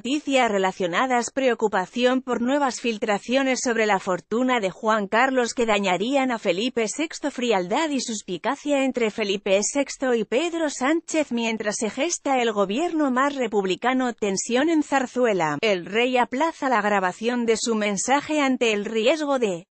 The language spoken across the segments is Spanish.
noticias relacionadas preocupación por nuevas filtraciones sobre la fortuna de Juan Carlos que dañarían a Felipe VI frialdad y suspicacia entre Felipe VI y Pedro Sánchez mientras se gesta el gobierno más republicano tensión en Zarzuela. El rey aplaza la grabación de su mensaje ante el riesgo de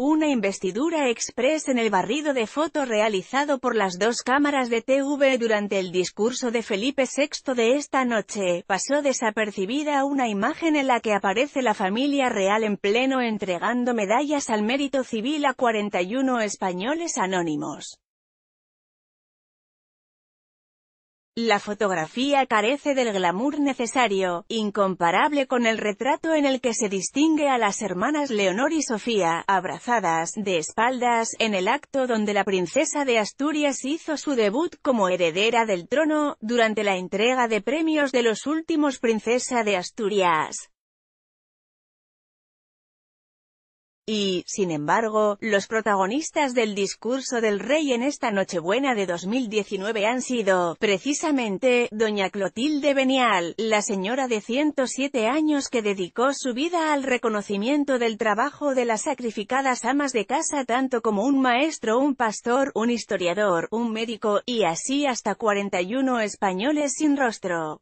una investidura express en el barrido de foto realizado por las dos cámaras de TV durante el discurso de Felipe VI de esta noche, pasó desapercibida una imagen en la que aparece la familia real en pleno entregando medallas al mérito civil a 41 españoles anónimos. La fotografía carece del glamour necesario, incomparable con el retrato en el que se distingue a las hermanas Leonor y Sofía, abrazadas, de espaldas, en el acto donde la princesa de Asturias hizo su debut como heredera del trono, durante la entrega de premios de los últimos princesa de Asturias. Y, sin embargo, los protagonistas del discurso del rey en esta Nochebuena de 2019 han sido, precisamente, doña Clotilde Benial, la señora de 107 años que dedicó su vida al reconocimiento del trabajo de las sacrificadas amas de casa tanto como un maestro, un pastor, un historiador, un médico, y así hasta 41 españoles sin rostro.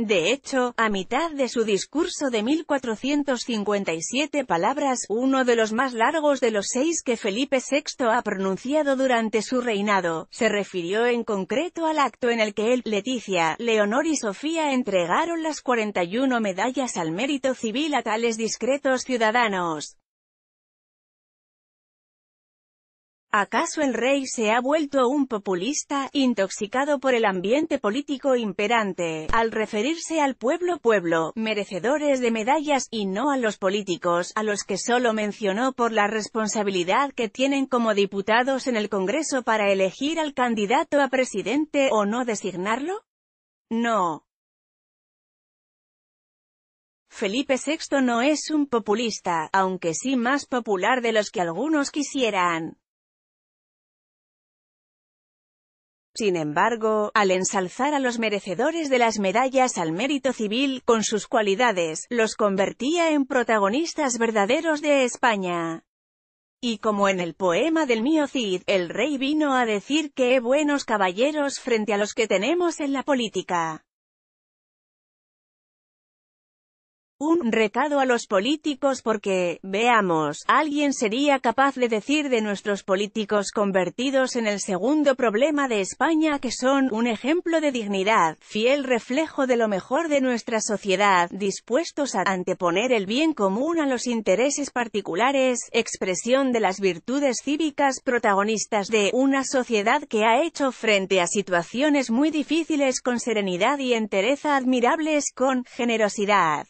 De hecho, a mitad de su discurso de 1457 palabras, uno de los más largos de los seis que Felipe VI ha pronunciado durante su reinado, se refirió en concreto al acto en el que él, Leticia, Leonor y Sofía entregaron las 41 medallas al mérito civil a tales discretos ciudadanos. ¿Acaso el rey se ha vuelto un populista, intoxicado por el ambiente político imperante, al referirse al pueblo pueblo, merecedores de medallas, y no a los políticos, a los que solo mencionó por la responsabilidad que tienen como diputados en el Congreso para elegir al candidato a presidente o no designarlo? No. Felipe VI no es un populista, aunque sí más popular de los que algunos quisieran. Sin embargo, al ensalzar a los merecedores de las medallas al mérito civil, con sus cualidades, los convertía en protagonistas verdaderos de España. Y como en el poema del mío Cid, el rey vino a decir que buenos caballeros frente a los que tenemos en la política. Un recado a los políticos porque, veamos, alguien sería capaz de decir de nuestros políticos convertidos en el segundo problema de España que son un ejemplo de dignidad, fiel reflejo de lo mejor de nuestra sociedad, dispuestos a anteponer el bien común a los intereses particulares, expresión de las virtudes cívicas protagonistas de una sociedad que ha hecho frente a situaciones muy difíciles con serenidad y entereza admirables con generosidad.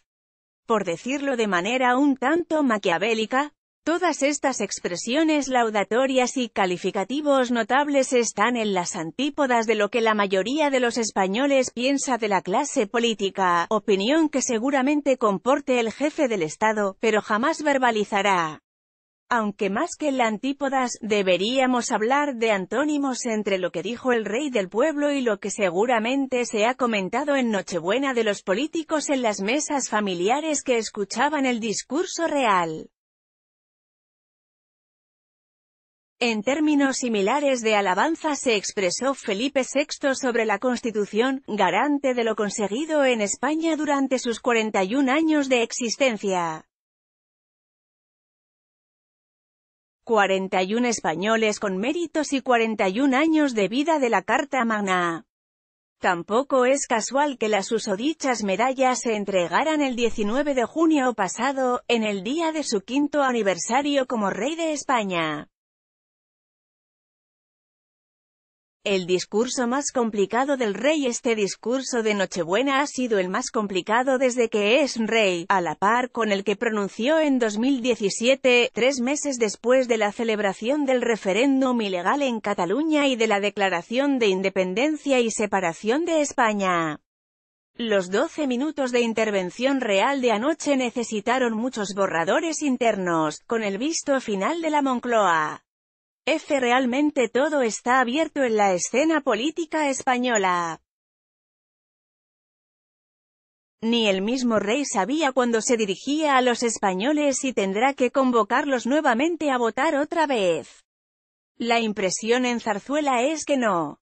Por decirlo de manera un tanto maquiavélica, todas estas expresiones laudatorias y calificativos notables están en las antípodas de lo que la mayoría de los españoles piensa de la clase política, opinión que seguramente comporte el jefe del Estado, pero jamás verbalizará. Aunque más que la antípodas, deberíamos hablar de antónimos entre lo que dijo el rey del pueblo y lo que seguramente se ha comentado en Nochebuena de los políticos en las mesas familiares que escuchaban el discurso real. En términos similares de alabanza se expresó Felipe VI sobre la Constitución, garante de lo conseguido en España durante sus 41 años de existencia. 41 españoles con méritos y 41 años de vida de la Carta Magna. Tampoco es casual que las usodichas medallas se entregaran el 19 de junio pasado, en el día de su quinto aniversario como rey de España. El discurso más complicado del rey Este discurso de Nochebuena ha sido el más complicado desde que es rey, a la par con el que pronunció en 2017, tres meses después de la celebración del referéndum ilegal en Cataluña y de la declaración de independencia y separación de España. Los 12 minutos de intervención real de anoche necesitaron muchos borradores internos, con el visto final de la Moncloa. F. Realmente todo está abierto en la escena política española. Ni el mismo rey sabía cuándo se dirigía a los españoles y tendrá que convocarlos nuevamente a votar otra vez. La impresión en Zarzuela es que no.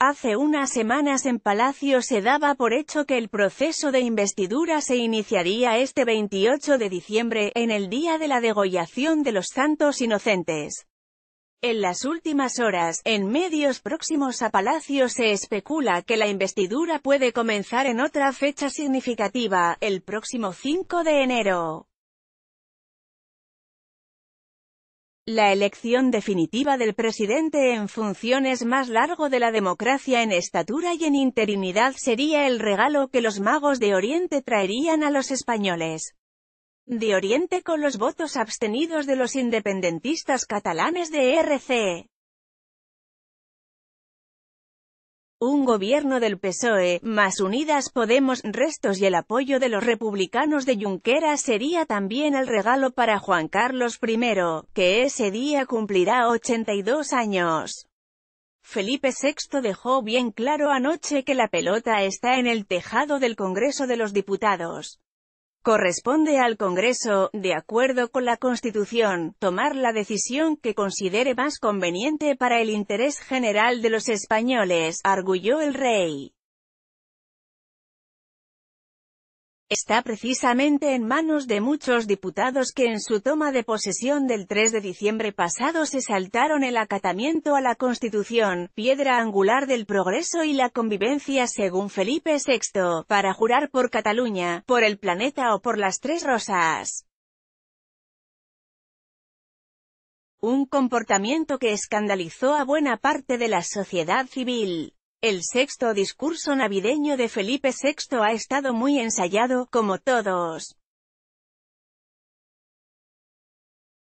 Hace unas semanas en Palacio se daba por hecho que el proceso de investidura se iniciaría este 28 de diciembre, en el día de la degollación de los santos inocentes. En las últimas horas, en medios próximos a Palacio se especula que la investidura puede comenzar en otra fecha significativa, el próximo 5 de enero. La elección definitiva del presidente en funciones más largo de la democracia en estatura y en interinidad sería el regalo que los magos de Oriente traerían a los españoles. De Oriente con los votos abstenidos de los independentistas catalanes de ERC. E. Un gobierno del PSOE, más Unidas Podemos, restos y el apoyo de los republicanos de Junquera sería también el regalo para Juan Carlos I, que ese día cumplirá 82 años. Felipe VI dejó bien claro anoche que la pelota está en el tejado del Congreso de los Diputados. Corresponde al Congreso, de acuerdo con la Constitución, tomar la decisión que considere más conveniente para el interés general de los españoles, arguyó el rey. está precisamente en manos de muchos diputados que en su toma de posesión del 3 de diciembre pasado se saltaron el acatamiento a la Constitución, piedra angular del progreso y la convivencia según Felipe VI, para jurar por Cataluña, por el planeta o por las tres rosas. Un comportamiento que escandalizó a buena parte de la sociedad civil. El sexto discurso navideño de Felipe VI ha estado muy ensayado, como todos.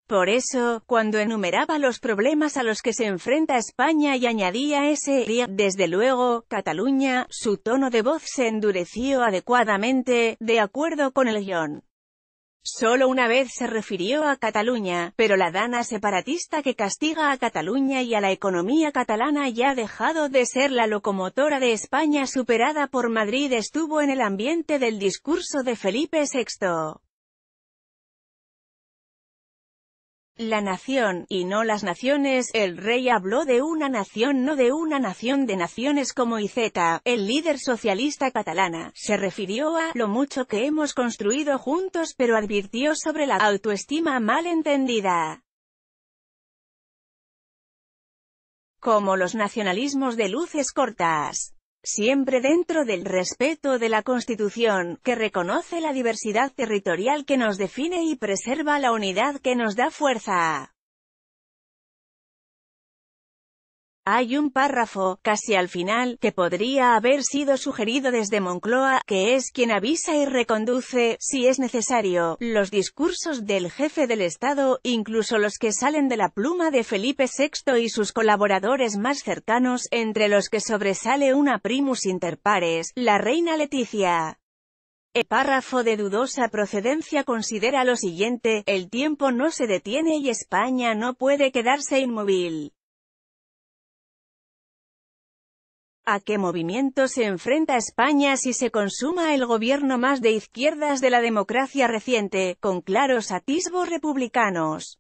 Por eso, cuando enumeraba los problemas a los que se enfrenta España y añadía ese e", desde luego, Cataluña, su tono de voz se endureció adecuadamente, de acuerdo con el guión. Solo una vez se refirió a Cataluña, pero la dana separatista que castiga a Cataluña y a la economía catalana ya ha dejado de ser la locomotora de España superada por Madrid estuvo en el ambiente del discurso de Felipe VI. la nación, y no las naciones, el rey habló de una nación no de una nación de naciones como Izeta, el líder socialista catalana, se refirió a lo mucho que hemos construido juntos pero advirtió sobre la autoestima mal entendida. Como los nacionalismos de luces cortas siempre dentro del respeto de la Constitución, que reconoce la diversidad territorial que nos define y preserva la unidad que nos da fuerza. Hay un párrafo, casi al final, que podría haber sido sugerido desde Moncloa, que es quien avisa y reconduce, si es necesario, los discursos del jefe del Estado, incluso los que salen de la pluma de Felipe VI y sus colaboradores más cercanos, entre los que sobresale una primus inter pares, la reina Leticia. El párrafo de dudosa procedencia considera lo siguiente, el tiempo no se detiene y España no puede quedarse inmóvil. ¿A qué movimiento se enfrenta España si se consuma el gobierno más de izquierdas de la democracia reciente, con claros atisbos republicanos?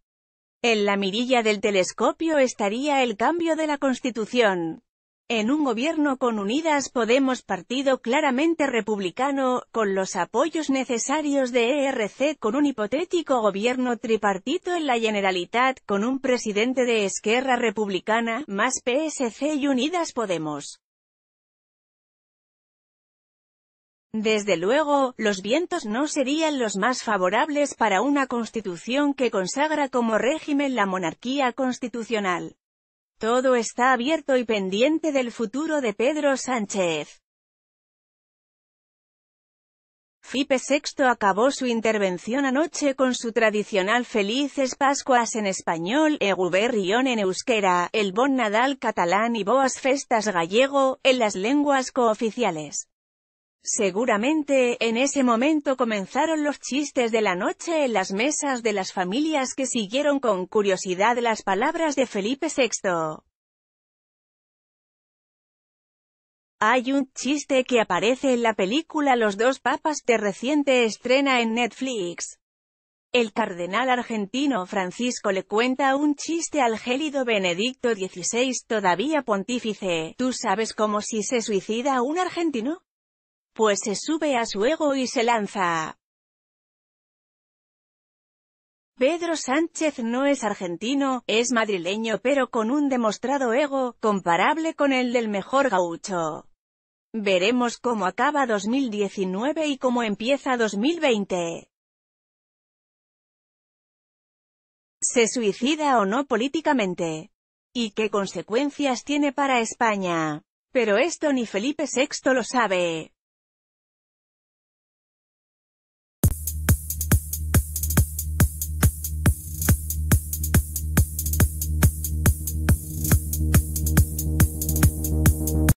En la mirilla del telescopio estaría el cambio de la Constitución. En un gobierno con Unidas Podemos partido claramente republicano, con los apoyos necesarios de ERC, con un hipotético gobierno tripartito en la Generalitat, con un presidente de Esquerra Republicana, más PSC y Unidas Podemos. Desde luego, los vientos no serían los más favorables para una constitución que consagra como régimen la monarquía constitucional. Todo está abierto y pendiente del futuro de Pedro Sánchez. Fipe VI acabó su intervención anoche con su tradicional Felices Pascuas en español, Eguberrión en euskera, el Bon Nadal catalán y Boas Festas gallego, en las lenguas cooficiales. Seguramente, en ese momento comenzaron los chistes de la noche en las mesas de las familias que siguieron con curiosidad las palabras de Felipe VI. Hay un chiste que aparece en la película Los dos papas de reciente estrena en Netflix. El cardenal argentino Francisco le cuenta un chiste al gélido Benedicto XVI todavía pontífice. ¿Tú sabes cómo si se suicida un argentino? pues se sube a su ego y se lanza. Pedro Sánchez no es argentino, es madrileño pero con un demostrado ego, comparable con el del mejor gaucho. Veremos cómo acaba 2019 y cómo empieza 2020. ¿Se suicida o no políticamente? ¿Y qué consecuencias tiene para España? Pero esto ni Felipe VI lo sabe.